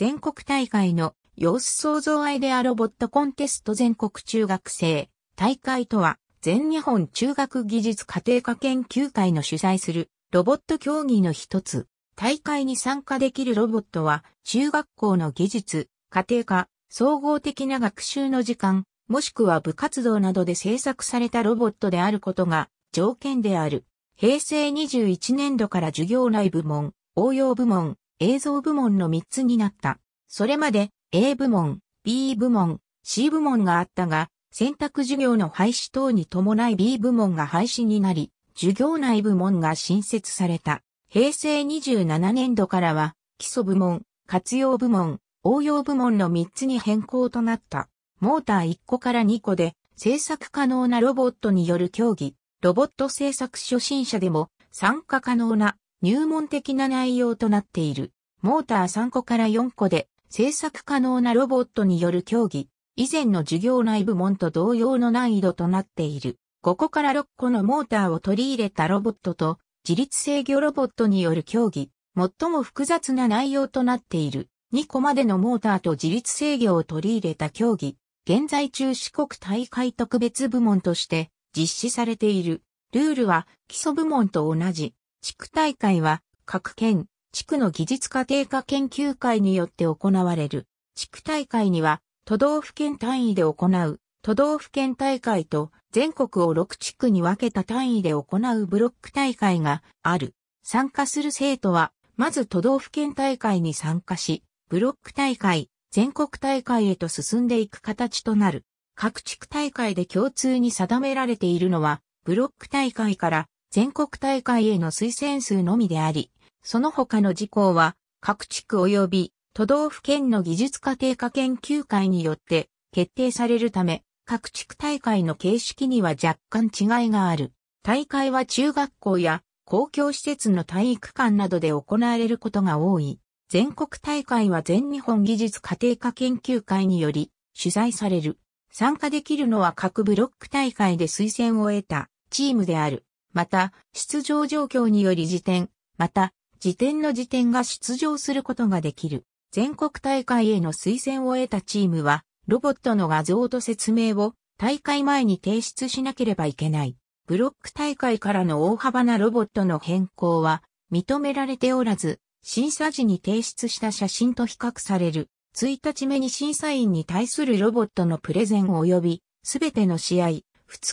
全国大会の様子創造アイデアロボットコンテスト全国中学生大会とは全日本中学技術家庭科研究会の主催するロボット競技の一つ。大会に参加できるロボットは中学校の技術、家庭科、総合的な学習の時間、もしくは部活動などで制作されたロボットであることが条件である。平成21年度から授業内部門、応用部門、映像部門の3つになった。それまで A 部門、B 部門、C 部門があったが、選択授業の廃止等に伴い B 部門が廃止になり、授業内部門が新設された。平成27年度からは、基礎部門、活用部門、応用部門の3つに変更となった。モーター1個から2個で、制作可能なロボットによる競技、ロボット制作初心者でも参加可能な入門的な内容となっている。モーター3個から4個で制作可能なロボットによる競技、以前の授業内部門と同様の難易度となっている。5個から6個のモーターを取り入れたロボットと自律制御ロボットによる競技、最も複雑な内容となっている。2個までのモーターと自律制御を取り入れた競技、現在中四国大会特別部門として実施されている。ルールは基礎部門と同じ。地区大会は各県、地区の技術家庭科研究会によって行われる。地区大会には、都道府県単位で行う、都道府県大会と全国を6地区に分けた単位で行うブロック大会がある。参加する生徒は、まず都道府県大会に参加し、ブロック大会、全国大会へと進んでいく形となる。各地区大会で共通に定められているのは、ブロック大会から全国大会への推薦数のみであり、その他の事項は、各地区及び都道府県の技術家庭科研究会によって決定されるため、各地区大会の形式には若干違いがある。大会は中学校や公共施設の体育館などで行われることが多い。全国大会は全日本技術家庭科研究会により主催される。参加できるのは各ブロック大会で推薦を得たチームである。また、出場状況により辞典、また時点の時点が出場することができる。全国大会への推薦を得たチームは、ロボットの画像と説明を大会前に提出しなければいけない。ブロック大会からの大幅なロボットの変更は認められておらず、審査時に提出した写真と比較される。1日目に審査員に対するロボットのプレゼン及び、すべての試合、2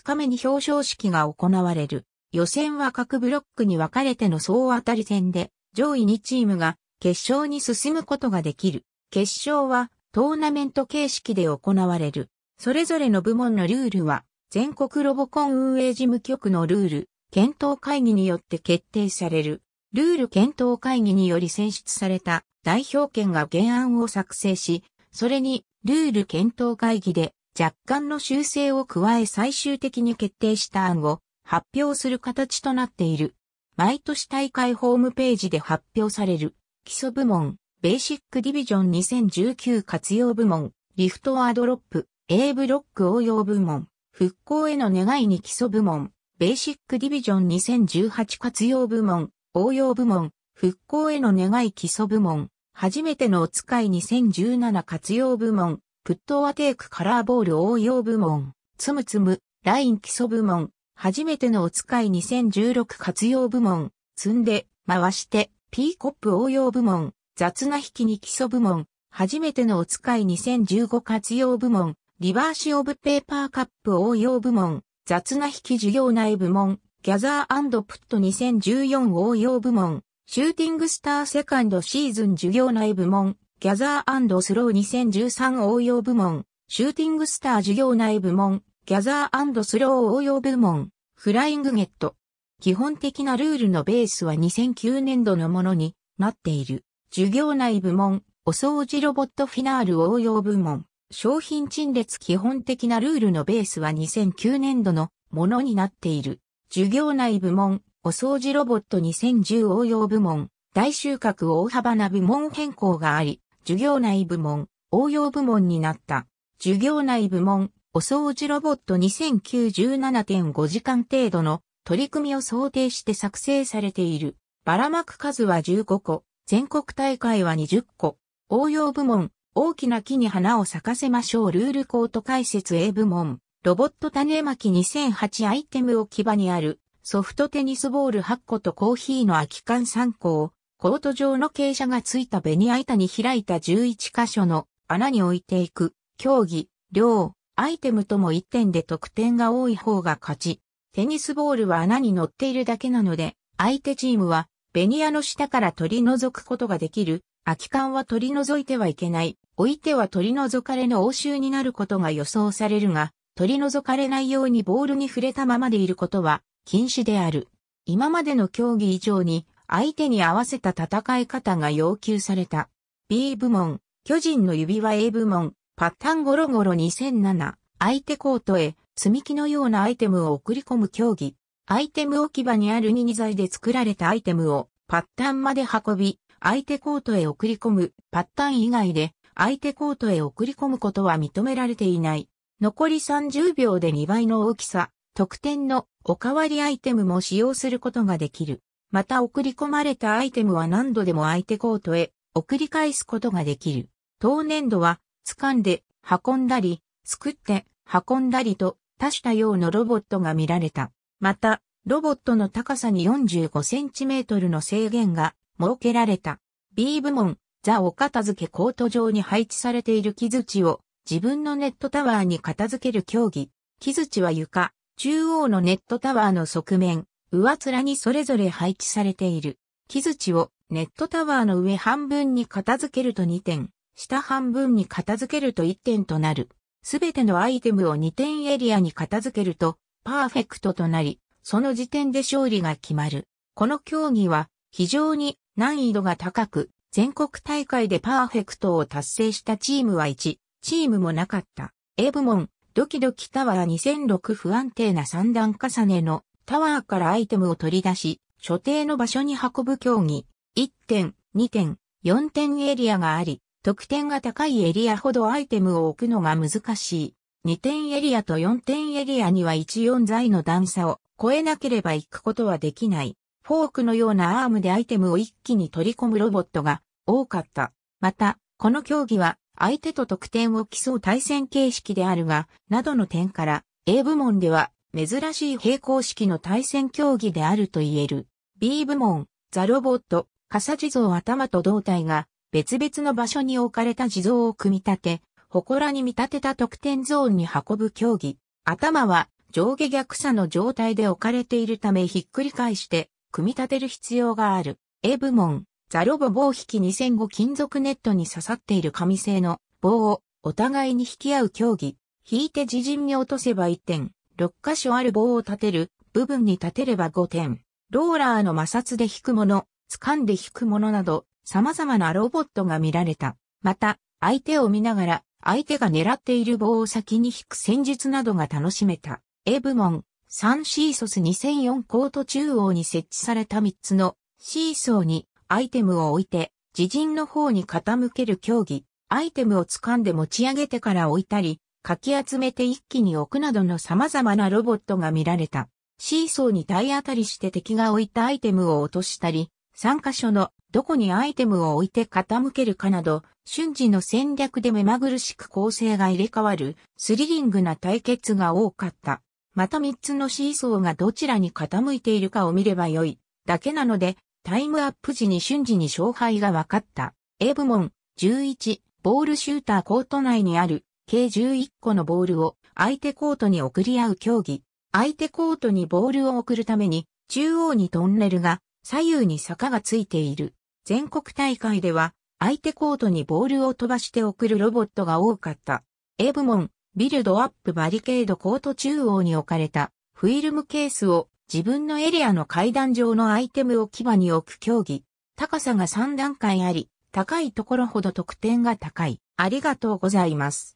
日目に表彰式が行われる。予選は各ブロックに分かれての総当たり戦で、上位2チームが決勝に進むことができる。決勝はトーナメント形式で行われる。それぞれの部門のルールは、全国ロボコン運営事務局のルール、検討会議によって決定される。ルール検討会議により選出された代表権が原案を作成し、それにルール検討会議で若干の修正を加え最終的に決定した案を発表する形となっている。毎年大会ホームページで発表される、基礎部門、ベーシックディビジョン2019活用部門、リフトアドロップ、A ブロック応用部門、復興への願いに基礎部門、ベーシックディビジョン2018活用部門、応用部門、復興への願い基礎部門、初めてのお使い2017活用部門、プットアテークカラーボール応用部門、つむつむ、ライン基礎部門、初めてのお使い2016活用部門、積んで、回して、P コップ応用部門、雑な引きに基礎部門、初めてのお使い2015活用部門、リバーシオブペーパーカップ応用部門、雑な引き授業内部門、ギャザープット2014応用部門、シューティングスターセカンドシーズン授業内部門、ギャザースロー2013応用部門、シューティングスター授業内部門、ギャザースロー応用部門、フライングゲット。基本的なルールのベースは2009年度のものになっている。授業内部門、お掃除ロボットフィナール応用部門、商品陳列基本的なルールのベースは2009年度のものになっている。授業内部門、お掃除ロボット2010応用部門、大収穫大幅な部門変更があり、授業内部門、応用部門になった。授業内部門、お掃除ロボット2 0 9 1 7 5時間程度の取り組みを想定して作成されている。ばらまく数は15個、全国大会は20個。応用部門、大きな木に花を咲かせましょうルールコート解説 A 部門、ロボット種まき2008アイテム置き場にあるソフトテニスボール8個とコーヒーの空き缶3個をコート上の傾斜がついたベニヤ板に開いた11箇所の穴に置いていく競技、量、アイテムとも1点で得点が多い方が勝ち。テニスボールは穴に乗っているだけなので、相手チームはベニヤの下から取り除くことができる。空き缶は取り除いてはいけない。置いては取り除かれの応酬になることが予想されるが、取り除かれないようにボールに触れたままでいることは禁止である。今までの競技以上に相手に合わせた戦い方が要求された。B 部門、巨人の指輪 A 部門、パッタンゴロゴロ2007、相手コートへ積み木のようなアイテムを送り込む競技。アイテム置き場にあるミニ材で作られたアイテムをパッタンまで運び、相手コートへ送り込むパッタン以外で相手コートへ送り込むことは認められていない。残り30秒で2倍の大きさ、特典のおかわりアイテムも使用することができる。また送り込まれたアイテムは何度でも相手コートへ送り返すことができる。当年度は掴んで、運んだり、すくって、運んだりと、多種多様のロボットが見られた。また、ロボットの高さに45センチメートルの制限が設けられた。B 部門、ザお片付けコート上に配置されている木槌を自分のネットタワーに片付ける競技。木槌は床、中央のネットタワーの側面、上面にそれぞれ配置されている。木槌をネットタワーの上半分に片付けると2点、下半分に片付けると1点となる。すべてのアイテムを2点エリアに片付けると、パーフェクトとなり、その時点で勝利が決まる。この競技は非常に難易度が高く、全国大会でパーフェクトを達成したチームは1、チームもなかった。A 部門、ドキドキタワー2006不安定な三段重ねのタワーからアイテムを取り出し、所定の場所に運ぶ競技。1点、2点、4点エリアがあり、得点が高いエリアほどアイテムを置くのが難しい。2点エリアと4点エリアには14材の段差を超えなければ行くことはできない。フォークのようなアームでアイテムを一気に取り込むロボットが多かった。また、この競技は相手と得点を競う対戦形式であるが、などの点から A 部門では珍しい平行式の対戦競技であると言える。B 部門、ザ・ロボット、傘地蔵頭と胴体が別々の場所に置かれた地蔵を組み立て、祠に見立てた特典ゾーンに運ぶ競技。頭は上下逆差の状態で置かれているためひっくり返して組み立てる必要がある。A 部門、ザロボ棒引き2005金属ネットに刺さっている紙製の棒をお互いに引き合う競技。引いて自陣に落とせば1点、6箇所ある棒を立てる、部分に立てれば5点。ローラーの摩擦で引くもの、掴んで引くものなど、様々なロボットが見られた。また、相手を見ながら、相手が狙っている棒を先に引く戦術などが楽しめた。A 部門、3シーソス2004コート中央に設置された3つのシーソーにアイテムを置いて、自陣の方に傾ける競技、アイテムを掴んで持ち上げてから置いたり、かき集めて一気に置くなどの様々なロボットが見られた。シーソーに体当たりして敵が置いたアイテムを落としたり、3箇所のどこにアイテムを置いて傾けるかなど、瞬時の戦略で目まぐるしく構成が入れ替わる、スリリングな対決が多かった。また3つのシーソーがどちらに傾いているかを見ればよい、だけなので、タイムアップ時に瞬時に勝敗が分かった。A 部門、11、ボールシューターコート内にある、計11個のボールを相手コートに送り合う競技。相手コートにボールを送るために、中央にトンネルが左右に坂がついている。全国大会では、相手コートにボールを飛ばして送るロボットが多かった。A 部門、ビルドアップバリケードコート中央に置かれたフィルムケースを自分のエリアの階段上のアイテムを牙に置く競技。高さが3段階あり、高いところほど得点が高い。ありがとうございます。